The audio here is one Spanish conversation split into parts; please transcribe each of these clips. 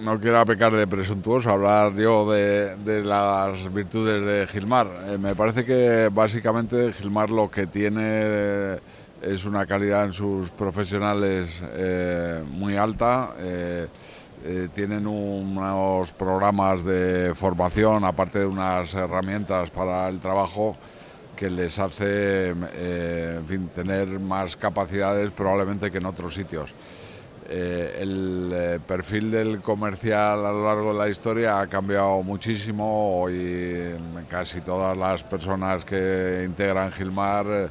no quiero pecar de presuntuoso, hablar yo de, las virtudes de Gilmar. Eh, me parece que básicamente Gilmar lo que tiene eh, es una calidad en sus profesionales eh, muy alta. tienen unos programas de formación, aparte de unas herramientas para el trabajo que les hace tener más capacidades probablemente que en otros sitios. Eh, el eh, perfil del comercial a lo largo de la historia ha cambiado muchísimo. Hoy casi todas las personas que integran Gilmar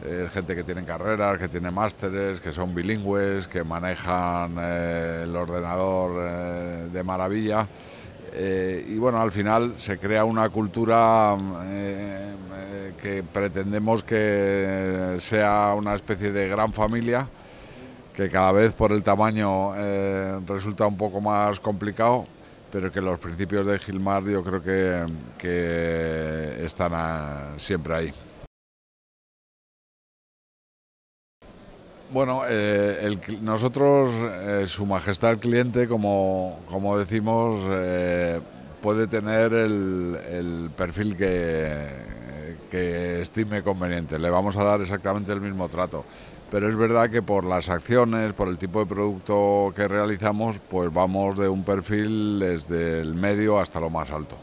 ...son eh, gente que tiene carreras, que tiene másteres, que son bilingües, que manejan el ordenador de maravilla. y bueno, al final se crea una cultura mm, que pretendemos que sea una especie de gran familia que cada vez por el tamaño eh, resulta un poco más complicado, pero que los principios de Gilmar yo creo que, están siempre ahí. Bueno, eh, nosotros, eh, Su Majestad el cliente, como, decimos, puede tener el, perfil que estime conveniente. Le vamos a dar exactamente el mismo trato pero es verdad que por las acciones, por el tipo de producto que realizamos, pues vamos de un perfil desde el medio hasta lo más alto.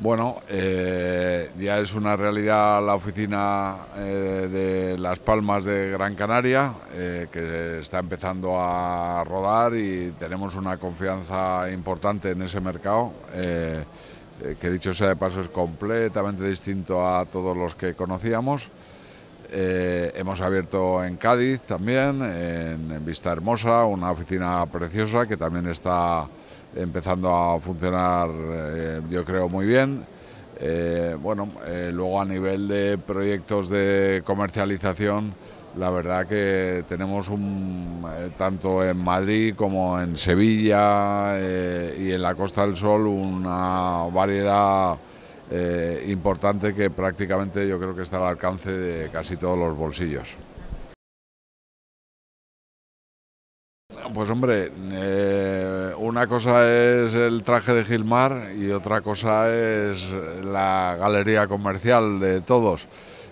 Bueno, eh, ya es una realidad la oficina eh, de Las Palmas de Gran Canaria, eh, que está empezando a rodar y tenemos una confianza importante en ese mercado. Eh, que dicho sea de paso es completamente distinto a todos los que conocíamos. Eh, hemos abierto en Cádiz también, en, Vista Hermosa, una oficina preciosa que también está empezando a funcionar, eh, yo creo, muy bien. bueno, luego a nivel de proyectos de comercialización, la verdad que tenemos eh, tanto en Madrid como en Sevilla eh, y en la Costa del Sol una variedad eh, importante que prácticamente yo creo que está al alcance de casi todos los bolsillos. Pues hombre, una cosa es el traje de Gilmar y otra cosa es la galería comercial de todos.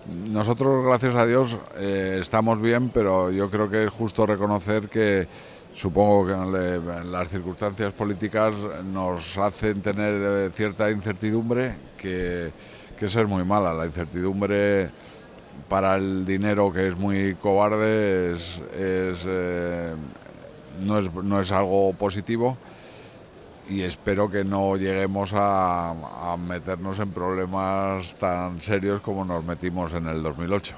Nosotros, gracias a Dios, eh, estamos bien, pero yo creo que es justo reconocer que supongo que las circunstancias políticas nos hacen tener eh, cierta incertidumbre, que, que esa es muy mala. La incertidumbre para el dinero, que es muy cobarde, eh, no es algo positivo y espero que no lleguemos a, meternos en problemas tan serios como nos metimos en el 2008.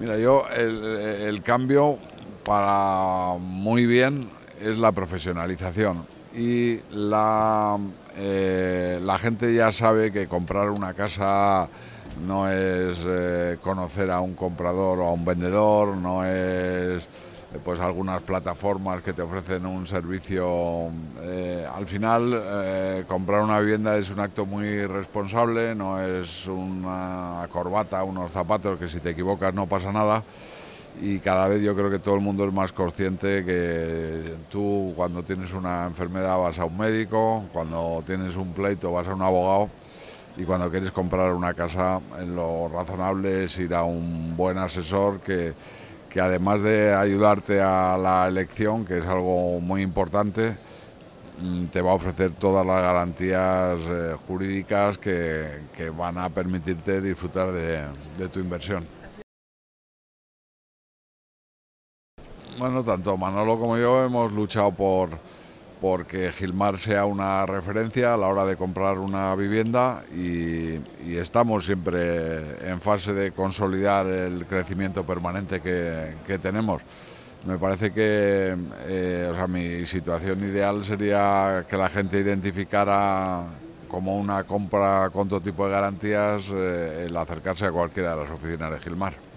Mira, yo el, cambio para muy bien es la profesionalización y la, eh, la gente ya sabe que comprar una casa no es eh, conocer a un comprador o a un vendedor, no es eh, pues algunas plataformas que te ofrecen un servicio. Eh, al final, eh, comprar una vivienda es un acto muy responsable, no es una corbata, unos zapatos que si te equivocas no pasa nada. Y cada vez yo creo que todo el mundo es más consciente que tú cuando tienes una enfermedad vas a un médico, cuando tienes un pleito vas a un abogado y cuando quieres comprar una casa ...en lo razonable es ir a un buen asesor que, que además de ayudarte a la elección, que es algo muy importante, mm, te va a ofrecer todas las garantías eh, jurídicas que, van a permitirte disfrutar de tu inversión. Bueno, tanto Manolo como yo hemos luchado por, porque Gilmar sea una referencia a la hora de comprar una vivienda y, estamos siempre en fase de consolidar el crecimiento permanente que, tenemos. Me parece que eh, mi situación ideal sería que la gente identificara como una compra con todo tipo de garantías eh, el acercarse a cualquiera de las oficinas de Gilmar.